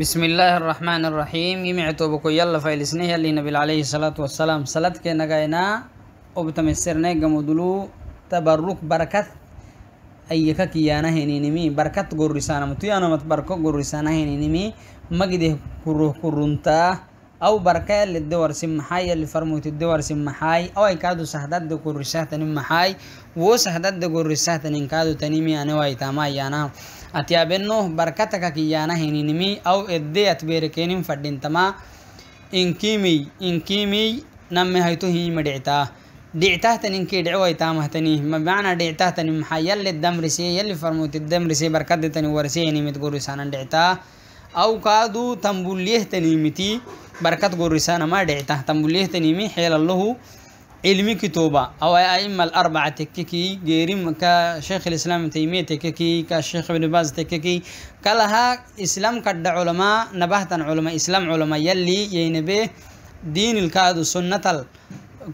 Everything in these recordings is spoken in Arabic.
ಬಿಸ್ಮಿಲ್ಲಾಹಿರ್ ರಹಮಾನ್ ರಹೀಮ್ ಇಮೆ ತೋಬಕು ಎಲ್ಲ ಫೈಲ್ ಸ್ನೇಹಲ್ಲಿ ನಬಿಲ್ ಅಲಹಿ ಸಲಾತ್ ವಸ್ಸಲಾಂ ಸಲತ್ಗೆ ನಗಾಯನ ಒಬ್ತಮ ಹೆಸರನೆ ಗಮುದುಲು ತಬರ್ರುಕ್ ಬರಕತ್ ಅಯ್ಯಕ ಕಿಯಾನ ಹೇನಿನಿಮಿ ಬರಕತ್ ಗುರ್ರಿಸಾನ ಮತ್ತು ಯಾನ ಮತ್ತು ಬರ್ಕೋ ಗುರ್ರಿಸಾನ ಹೇನಿನಿಮಿ ಮಗಿದೆ ಕುರ್ರು ಕುರ್ರುಂತ أو بركة للدور سم حي اللي فرموت الدور سم حي أو يكادو سهدد كور رساه تنم حي وو سهدد كور رساه تنم كادو تنمي أنا ويتاما يانا أتيابنو بركتك كيانا هنينمي أو إديت بيركينم فدين تما إنكيمي إنكيمي نمي هيتو هي مدعتا دعتاه تنين كي دعوة تامه تنيه ما معنى دعتاه تنين محا يلي الدمرسي يلي فرموت الدمرسي بركد تنين ورسي يعني متقول رسانا دعتاه أو كادو تنبوليه تنين بركات قرسانا ما دعته تنبليه تنمي حيل الله علمي كتوبة أو أئمة الأربعة تككي جيريم كشيخ الإسلام تيمية تككي كشيخ ابن باز تككي كلها إسلام كد علماء نبهتا علماء إسلام علماء يلي ينبه دين الكاد سنة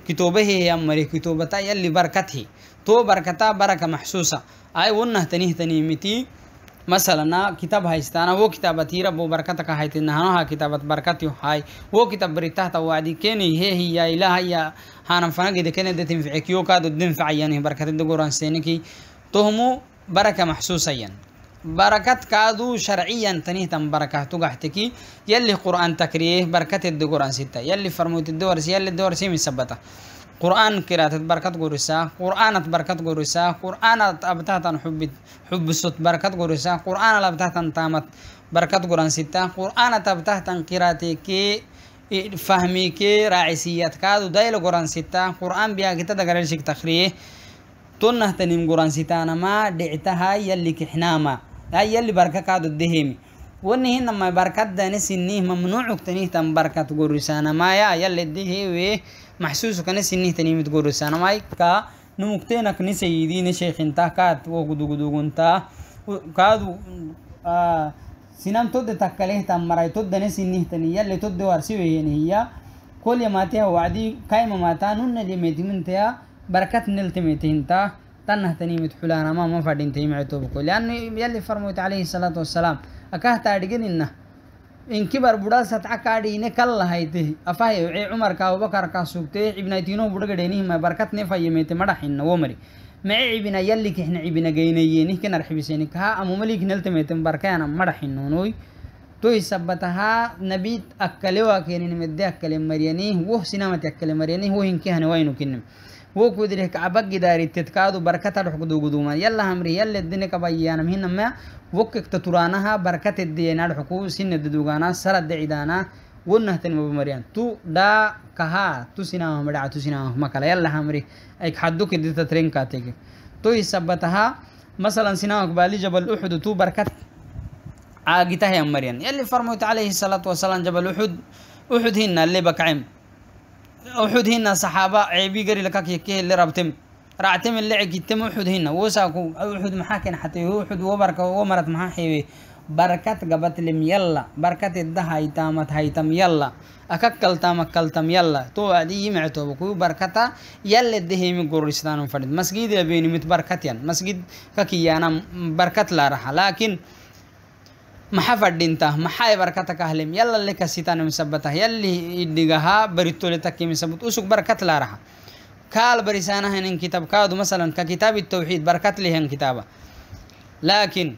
كتوبه هي أمري كتوبة يلي بركته تو بركتها بركة محسوسة أي ونه تنيه تنيمتي مثلا كتاب هايستانا هو كتاب تيرا بو بركتا كهايتي نهانوها كتابة بركتيو هاي هو كتاب بريتاه توعدي كيني هي هي يا إله يا هانم فانا كده كيني دي تنفعك يو كادو دنفع يعني بركتا قران سينكي تهمو بركة ين يعني. بركت كادو شرعيا تنيه تن بركة تقحتكي يلي قرآن تكريه بركة الدقوران ستة يلي فرموت الدورس يلي الدورس من سبته قرآن كراتت بركات قرسا قرآنت بركات قرسا قرآنت أبتهتن حب حبست بركات قرسا قرآن أبتهتن تامت بركات قرآن ستة قرآنت أبتهتن قراتي كي فهمي كي راعسيات كادو دايل قرآن ستة قرآن بيا كتا دقرل شك تخريه تنه تنم قرآن ستة ما دعتها يلي كحناما هاي يلي بركة كادو الدهيمي ونهي نما بركات دانس إنه ممنوع كتنيه تم بركات جورسانا مايا يلي ده ويه محسوس كنس إنه تنيه متجورسانا ماي كا نمكتنا كنس يدين شيخ انتا كات وقدو قدو قنتا كادو آه سنام تود تكليه تم مراي تود دانس إنه تنيه يلي تود وارسي ويه نهيا كل يماتها وعدي كايما ماتا نون جميتي منتها بركات نلتميتي انتا تنه تنيه متحولانا ما مفادين تيمعتوبكو لأنه يلي فرموت عليه الصلاة والسلام akahtaadhige ninna inkibar budha satca kaadhiine kal lahayte afahyo cee cumarka abubakarka sugte cibnaytiinohu budhagadheynihima barkatne fayemete madhaxinna womari mee cibina yallikixna cibinageynayeenihikanarxibiseenikaha amumaliknaltameten barkayana madhaxinonoy toy sabatahaa nabid akkalewa keenin medde akkale maryanih woh sinamati akkale maryanih wohinkihanewainu kinnim وكودري كابكي داري تتكادو بركة الحقدو قدوما يلا همري يلا الدنيا كبيانا مهنا ما وكك تترانها بركة الدين الحقو سن الددوغانا سرد دعيدانا ونهتن بمريان تو دا كها تو سنا مدع تو سنا مكالا يلا همري ايك حدو كدي تترين كاتيك تو يثبتها مثلا سنا كبالي جبل احد تو بركة عاقتها يا مريان يلي فرموت عليه الصلاة والسلام جبل احد احد هنا اللي بكعم وحدهن صحابة عيبي قري لك كي اللي ربتم رعتم اللي عكتم وحدهن وساكو وحد محاكن حتى وحد وبرك ومرت محا حيوي بركات قبت لم يلا بركات الده هيتامت هيتم يلا أككل تام أكلتم يلا تو عدي يمعتو بكو بركتا يلا الدهي من قرستان فرد مسجد لبيني متبركتين مسجد ككيانا بركت لا رح لكن maxaa fadhinta maxaa barkata kahlem yalla leka sitana misabata yalli iddigaha baritole takki misabut usuk barkat la raha kaal barisana hanin kitab kaadu masalan ka kitab التوحيد barkat lihan kitaba lakin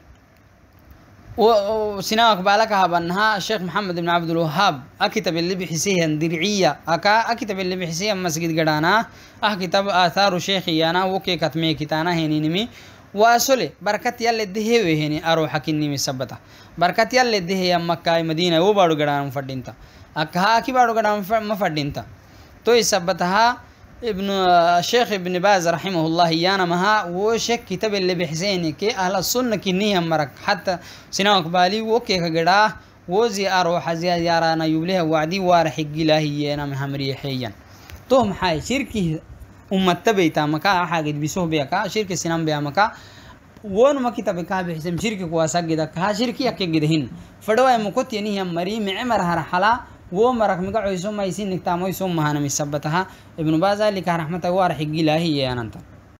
وسناك بالك بأنها الشيخ محمد بن عبد الوهاب أكتب اللي بحسيه درعية أكا أكتب اللي بحسيه مسجد قرانا أكتب آثار شيخي أنا وكي كتمي كتانا هنينمي واسولي بركات يلي دهي وهني اروح كني مسبتا بركات يلي دهي يا مكة مدينة و بارو غدان فدينتا اكها كي بارو غدان ما فدينتا تو يسبتها ابن الشيخ ابن باز رحمه الله يانا مها وشك كتاب اللي بحسيني كي اهل السنة كني مرك حتى سنوك بالي وكي غدا وزي اروح زي يارانا يبليها وعدي وارح الهي انا مهمري حيا توم حاي شركه ummata beytamaka xaagid bisoh beyaka shirki sinan beyamaka wonuma kitabe kaabixisem shirki kuwasagidaka ha shirki yakegidahin fadhawai mukotiyanihiya mari micemar harxala wo marak migacoyso maysinigtamoy so mahanamisabataha ibnu bazalika raxmata warxigilaahi yeyananta